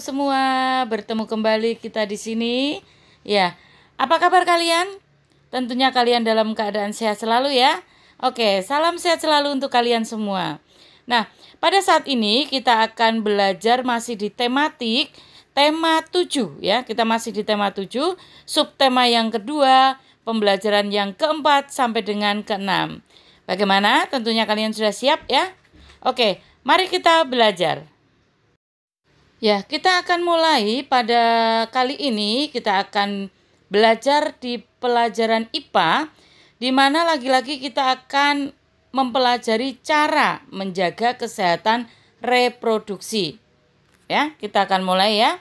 semua, bertemu kembali kita di sini. Ya, apa kabar kalian? Tentunya kalian dalam keadaan sehat selalu ya. Oke, salam sehat selalu untuk kalian semua. Nah, pada saat ini kita akan belajar masih di tematik tema 7 ya. Kita masih di tema 7, subtema yang kedua, pembelajaran yang keempat sampai dengan keenam. Bagaimana? Tentunya kalian sudah siap ya. Oke, mari kita belajar. Ya, kita akan mulai pada kali ini kita akan belajar di pelajaran IPA di mana lagi-lagi kita akan mempelajari cara menjaga kesehatan reproduksi. Ya, kita akan mulai ya.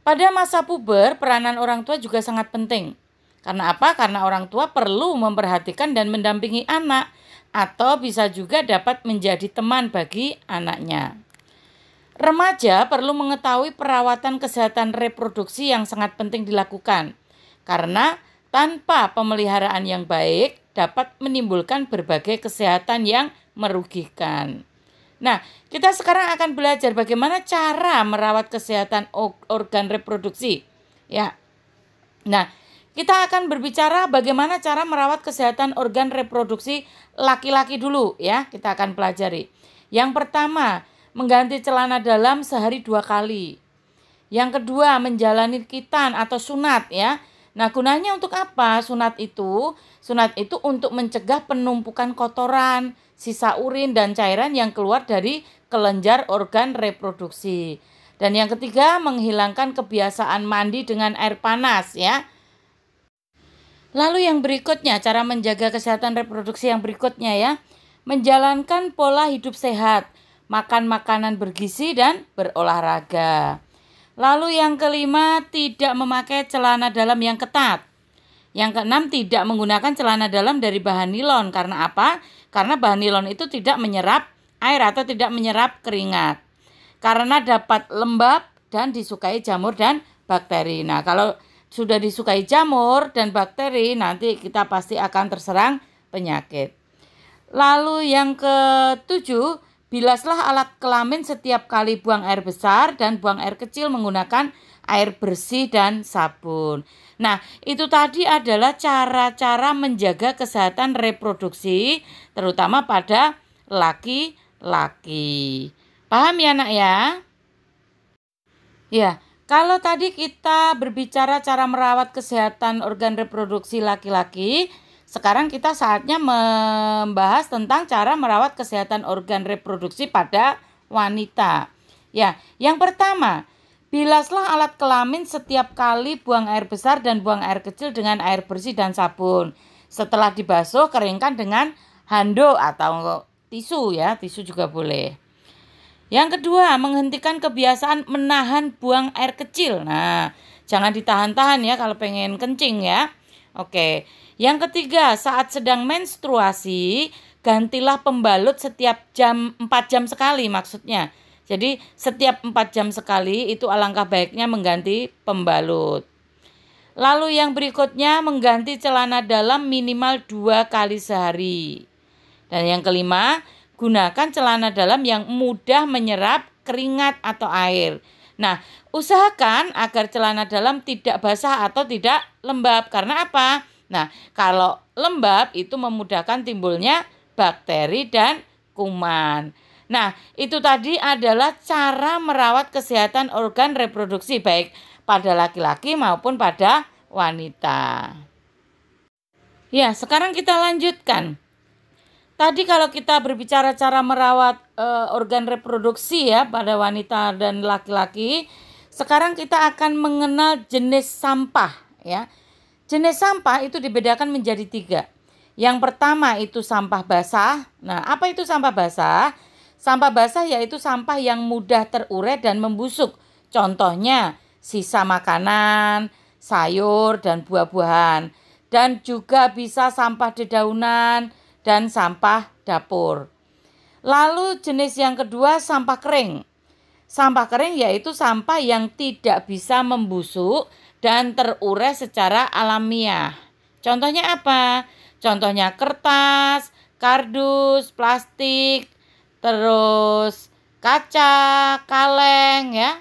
Pada masa puber, peranan orang tua juga sangat penting. Karena apa? Karena orang tua perlu memperhatikan dan mendampingi anak atau bisa juga dapat menjadi teman bagi anaknya. Remaja perlu mengetahui perawatan kesehatan reproduksi yang sangat penting dilakukan, karena tanpa pemeliharaan yang baik dapat menimbulkan berbagai kesehatan yang merugikan. Nah, kita sekarang akan belajar bagaimana cara merawat kesehatan organ reproduksi. Ya, nah, kita akan berbicara bagaimana cara merawat kesehatan organ reproduksi laki-laki dulu. Ya, kita akan pelajari yang pertama Mengganti celana dalam sehari dua kali. Yang kedua, menjalani kitan atau sunat ya. Nah, gunanya untuk apa sunat itu? Sunat itu untuk mencegah penumpukan kotoran, sisa urin dan cairan yang keluar dari kelenjar organ reproduksi. Dan yang ketiga, menghilangkan kebiasaan mandi dengan air panas ya. Lalu yang berikutnya, cara menjaga kesehatan reproduksi yang berikutnya ya. Menjalankan pola hidup sehat makan makanan bergizi dan berolahraga. Lalu yang kelima, tidak memakai celana dalam yang ketat. Yang keenam, tidak menggunakan celana dalam dari bahan nilon. Karena apa? Karena bahan nilon itu tidak menyerap air atau tidak menyerap keringat. Karena dapat lembab dan disukai jamur dan bakteri. Nah, kalau sudah disukai jamur dan bakteri, nanti kita pasti akan terserang penyakit. Lalu yang ketujuh, Bilaslah alat kelamin setiap kali buang air besar dan buang air kecil menggunakan air bersih dan sabun. Nah, itu tadi adalah cara-cara menjaga kesehatan reproduksi terutama pada laki-laki. Paham ya, Nak ya? Ya, kalau tadi kita berbicara cara merawat kesehatan organ reproduksi laki-laki, sekarang kita saatnya membahas tentang cara merawat kesehatan organ reproduksi pada wanita. Ya, yang pertama, bilaslah alat kelamin setiap kali buang air besar dan buang air kecil dengan air bersih dan sabun. Setelah dibasuh, keringkan dengan handuk atau tisu ya, tisu juga boleh. Yang kedua, menghentikan kebiasaan menahan buang air kecil. Nah, jangan ditahan-tahan ya kalau pengen kencing ya. Oke. Yang ketiga, saat sedang menstruasi, gantilah pembalut setiap jam 4 jam sekali maksudnya. Jadi setiap 4 jam sekali itu alangkah baiknya mengganti pembalut. Lalu yang berikutnya mengganti celana dalam minimal dua kali sehari. Dan yang kelima, gunakan celana dalam yang mudah menyerap keringat atau air. Nah, usahakan agar celana dalam tidak basah atau tidak lembab. Karena apa? Nah, kalau lembab itu memudahkan timbulnya bakteri dan kuman. Nah, itu tadi adalah cara merawat kesehatan organ reproduksi baik pada laki-laki maupun pada wanita. Ya, sekarang kita lanjutkan. Tadi kalau kita berbicara cara merawat e, organ reproduksi ya pada wanita dan laki-laki, sekarang kita akan mengenal jenis sampah ya. Jenis sampah itu dibedakan menjadi tiga. Yang pertama itu sampah basah. Nah, apa itu sampah basah? Sampah basah yaitu sampah yang mudah terurai dan membusuk. Contohnya sisa makanan, sayur dan buah-buahan dan juga bisa sampah dedaunan, dan sampah dapur. Lalu jenis yang kedua sampah kering. Sampah kering yaitu sampah yang tidak bisa membusuk dan terurai secara alamiah. Contohnya apa? Contohnya kertas, kardus, plastik, terus kaca, kaleng ya,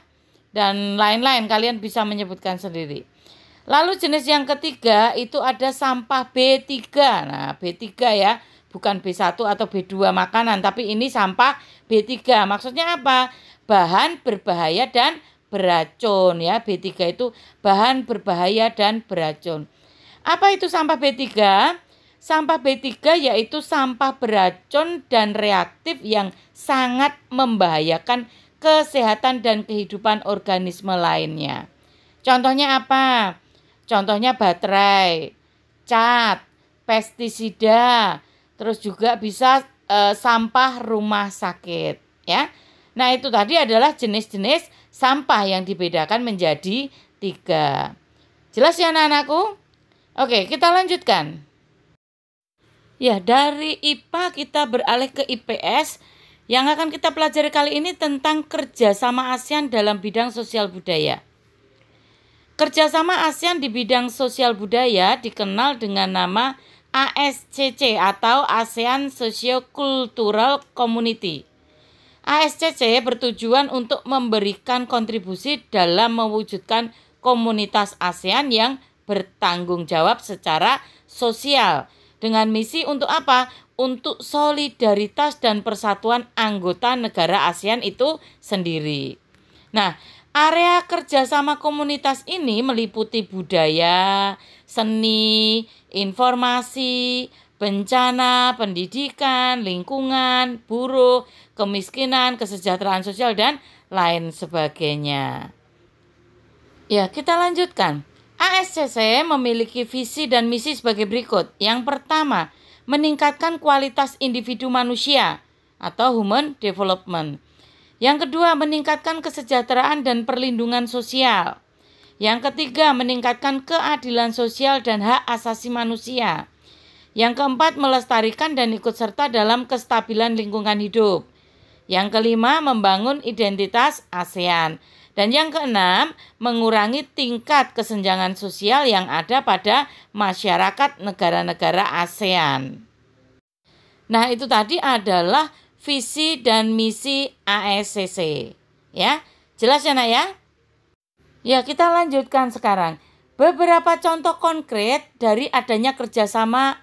dan lain-lain kalian bisa menyebutkan sendiri. Lalu jenis yang ketiga itu ada sampah B3. Nah, B3 ya, bukan B1 atau B2 makanan, tapi ini sampah B3. Maksudnya apa? Bahan berbahaya dan beracun ya. B3 itu bahan berbahaya dan beracun. Apa itu sampah B3? Sampah B3 yaitu sampah beracun dan reaktif yang sangat membahayakan kesehatan dan kehidupan organisme lainnya. Contohnya apa? Contohnya baterai, cat, pestisida, Terus juga bisa e, sampah rumah sakit ya. Nah itu tadi adalah jenis-jenis sampah yang dibedakan menjadi tiga. Jelas ya anak-anakku? Oke kita lanjutkan. Ya dari IPA kita beralih ke IPS yang akan kita pelajari kali ini tentang kerjasama ASEAN dalam bidang sosial budaya. Kerjasama ASEAN di bidang sosial budaya dikenal dengan nama ASCC atau ASEAN Sociocultural Community. ASCC bertujuan untuk memberikan kontribusi dalam mewujudkan komunitas ASEAN yang bertanggung jawab secara sosial dengan misi untuk apa? Untuk solidaritas dan persatuan anggota negara ASEAN itu sendiri. Nah, area kerjasama komunitas ini meliputi budaya, seni, informasi, bencana, pendidikan, lingkungan, buruh, kemiskinan, kesejahteraan sosial, dan lain sebagainya. Ya, kita lanjutkan. ASCC memiliki visi dan misi sebagai berikut. Yang pertama, meningkatkan kualitas individu manusia atau human development. Yang kedua, meningkatkan kesejahteraan dan perlindungan sosial. Yang ketiga, meningkatkan keadilan sosial dan hak asasi manusia. Yang keempat, melestarikan dan ikut serta dalam kestabilan lingkungan hidup. Yang kelima, membangun identitas ASEAN. Dan yang keenam, mengurangi tingkat kesenjangan sosial yang ada pada masyarakat negara-negara ASEAN. Nah, itu tadi adalah visi dan misi ASCC. Ya, jelas ya, Nak ya? Ya, kita lanjutkan sekarang. Beberapa contoh konkret dari adanya kerjasama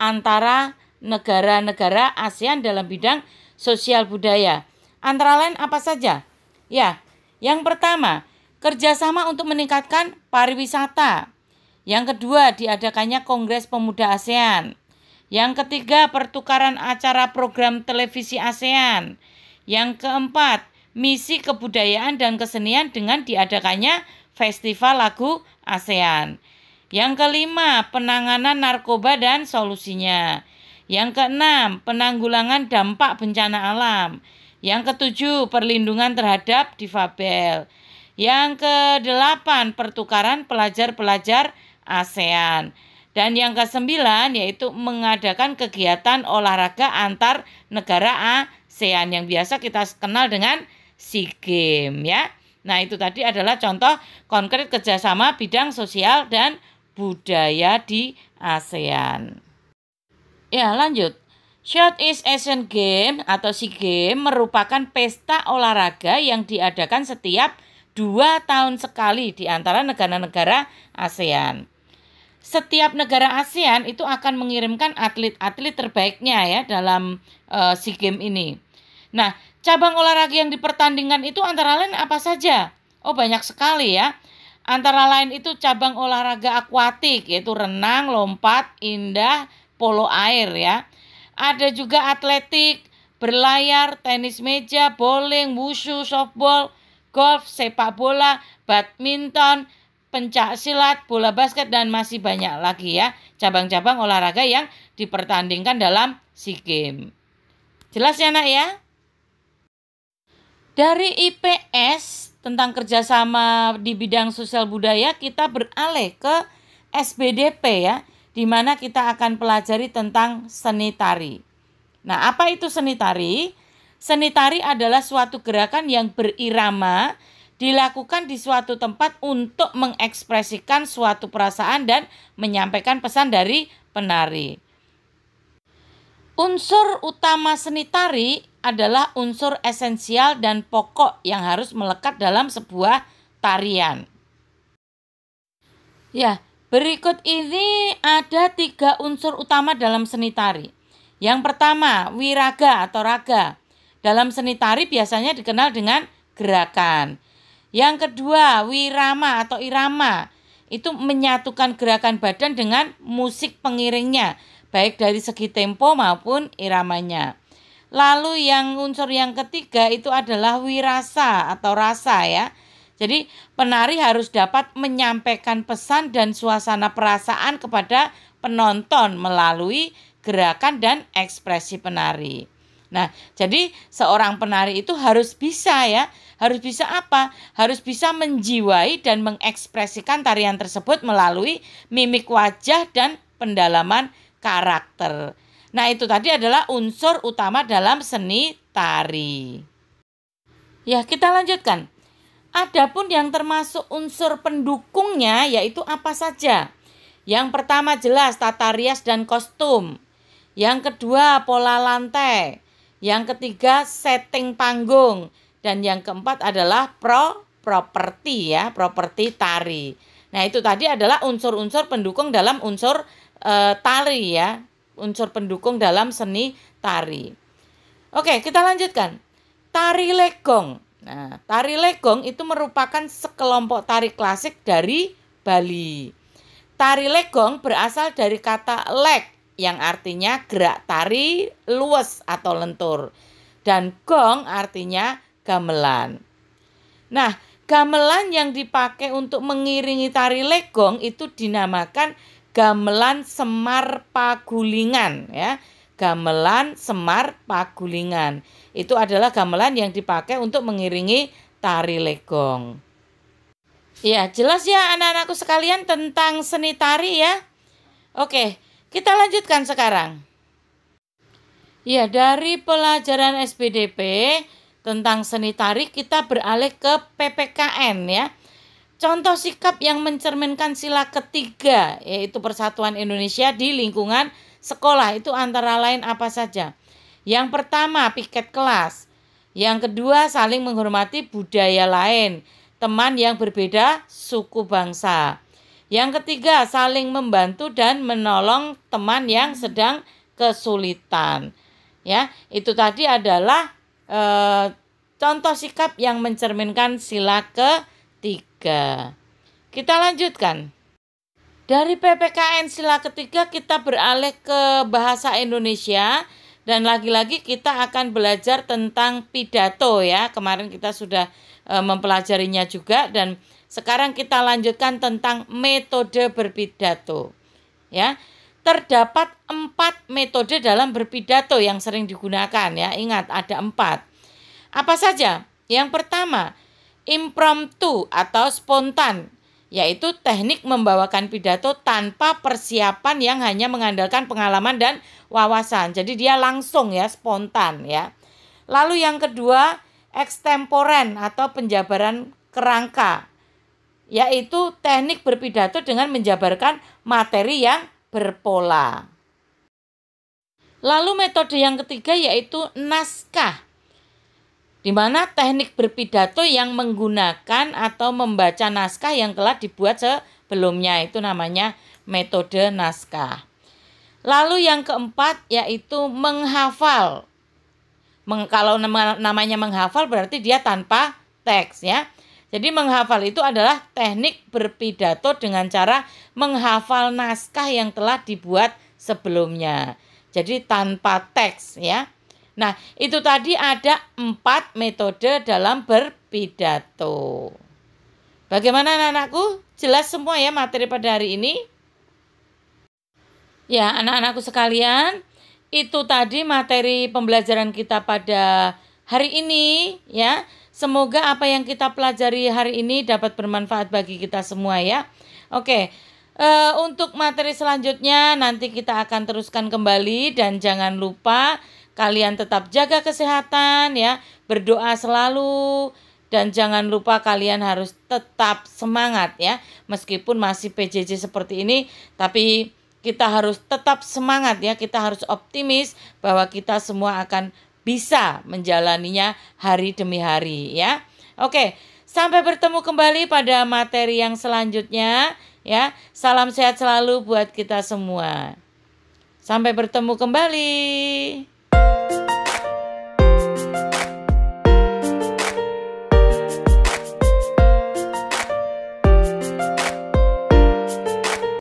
antara negara-negara ASEAN dalam bidang sosial budaya. Antara lain apa saja? Ya, yang pertama, kerjasama untuk meningkatkan pariwisata. Yang kedua, diadakannya Kongres Pemuda ASEAN. Yang ketiga, pertukaran acara program televisi ASEAN. Yang keempat, misi kebudayaan dan kesenian dengan diadakannya Festival Lagu ASEAN. Yang kelima, penanganan narkoba dan solusinya. Yang keenam, penanggulangan dampak bencana alam. Yang ketujuh, perlindungan terhadap difabel. Yang kedelapan, pertukaran pelajar-pelajar ASEAN. Dan yang kesembilan yaitu mengadakan kegiatan olahraga antar negara ASEAN yang biasa kita kenal dengan SEA Games ya. Nah itu tadi adalah contoh konkret kerjasama bidang sosial dan budaya di ASEAN. Ya lanjut. Southeast Asian Games atau SEA Games merupakan pesta olahraga yang diadakan setiap dua tahun sekali di antara negara-negara ASEAN. Setiap negara ASEAN itu akan mengirimkan atlet-atlet terbaiknya ya dalam uh, SEA Games ini. Nah, Cabang olahraga yang dipertandingkan itu antara lain apa saja? Oh, banyak sekali ya. Antara lain itu cabang olahraga akuatik yaitu renang, lompat, indah, polo air ya. Ada juga atletik, berlayar, tenis meja, bowling, wushu, softball, golf, sepak bola, badminton, pencak silat, bola basket dan masih banyak lagi ya cabang-cabang olahraga yang dipertandingkan dalam SEA Games. Jelas ya nak ya? Dari IPS tentang kerjasama di bidang sosial budaya kita beralih ke SBDP ya, di mana kita akan pelajari tentang seni tari. Nah, apa itu seni tari? Seni tari adalah suatu gerakan yang berirama dilakukan di suatu tempat untuk mengekspresikan suatu perasaan dan menyampaikan pesan dari penari. Unsur utama seni tari adalah unsur esensial dan pokok yang harus melekat dalam sebuah tarian. Ya, berikut ini ada tiga unsur utama dalam seni tari. Yang pertama, wiraga atau raga. Dalam seni tari biasanya dikenal dengan gerakan. Yang kedua, wirama atau irama. Itu menyatukan gerakan badan dengan musik pengiringnya baik dari segi tempo maupun iramanya. Lalu yang unsur yang ketiga itu adalah wirasa atau rasa ya. Jadi penari harus dapat menyampaikan pesan dan suasana perasaan kepada penonton melalui gerakan dan ekspresi penari. Nah, jadi seorang penari itu harus bisa ya, harus bisa apa? Harus bisa menjiwai dan mengekspresikan tarian tersebut melalui mimik wajah dan pendalaman karakter. Nah, itu tadi adalah unsur utama dalam seni tari. Ya, kita lanjutkan. Adapun yang termasuk unsur pendukungnya yaitu apa saja? Yang pertama jelas tata rias dan kostum. Yang kedua pola lantai. Yang ketiga setting panggung dan yang keempat adalah pro properti ya, properti tari. Nah, itu tadi adalah unsur-unsur pendukung dalam unsur e, tari ya, unsur pendukung dalam seni tari. Oke, kita lanjutkan. Tari Legong. Nah, tari Legong itu merupakan sekelompok tari klasik dari Bali. Tari Legong berasal dari kata leg yang artinya gerak tari luas atau lentur dan gong artinya gamelan. Nah, gamelan yang dipakai untuk mengiringi tari legong itu dinamakan gamelan Semar Pagulingan ya. Gamelan Semar Pagulingan. Itu adalah gamelan yang dipakai untuk mengiringi tari legong. Ya, jelas ya anak-anakku sekalian tentang seni tari ya. Oke, kita lanjutkan sekarang. Ya, dari pelajaran SPDP tentang seni tari kita beralih ke PPKN ya. Contoh sikap yang mencerminkan sila ketiga yaitu persatuan Indonesia di lingkungan sekolah itu antara lain apa saja? Yang pertama, piket kelas. Yang kedua, saling menghormati budaya lain, teman yang berbeda, suku bangsa. Yang ketiga, saling membantu dan menolong teman yang sedang kesulitan. Ya, itu tadi adalah e, contoh sikap yang mencerminkan sila ke 3. Kita lanjutkan. Dari PPKN sila ketiga kita beralih ke bahasa Indonesia dan lagi-lagi kita akan belajar tentang pidato ya. Kemarin kita sudah e, mempelajarinya juga dan sekarang kita lanjutkan tentang metode berpidato. Ya. Terdapat empat metode dalam berpidato yang sering digunakan ya. Ingat ada empat. Apa saja? Yang pertama, impromptu atau spontan, yaitu teknik membawakan pidato tanpa persiapan yang hanya mengandalkan pengalaman dan wawasan. Jadi dia langsung ya, spontan ya. Lalu yang kedua, ekstemporen atau penjabaran kerangka, yaitu teknik berpidato dengan menjabarkan materi yang berpola. Lalu metode yang ketiga yaitu naskah di mana teknik berpidato yang menggunakan atau membaca naskah yang telah dibuat sebelumnya itu namanya metode naskah. Lalu yang keempat yaitu menghafal. Meng, kalau namanya menghafal berarti dia tanpa teks ya. Jadi menghafal itu adalah teknik berpidato dengan cara menghafal naskah yang telah dibuat sebelumnya. Jadi tanpa teks ya. Nah, itu tadi ada empat metode dalam berpidato. Bagaimana anak-anakku? Jelas semua ya materi pada hari ini? Ya, anak-anakku sekalian, itu tadi materi pembelajaran kita pada hari ini ya. Semoga apa yang kita pelajari hari ini dapat bermanfaat bagi kita semua ya. Oke. Uh, untuk materi selanjutnya nanti kita akan teruskan kembali dan jangan lupa Kalian tetap jaga kesehatan ya, berdoa selalu dan jangan lupa kalian harus tetap semangat ya. Meskipun masih PJJ seperti ini, tapi kita harus tetap semangat ya, kita harus optimis bahwa kita semua akan bisa menjalaninya hari demi hari ya. Oke, sampai bertemu kembali pada materi yang selanjutnya ya. Salam sehat selalu buat kita semua. Sampai bertemu kembali. you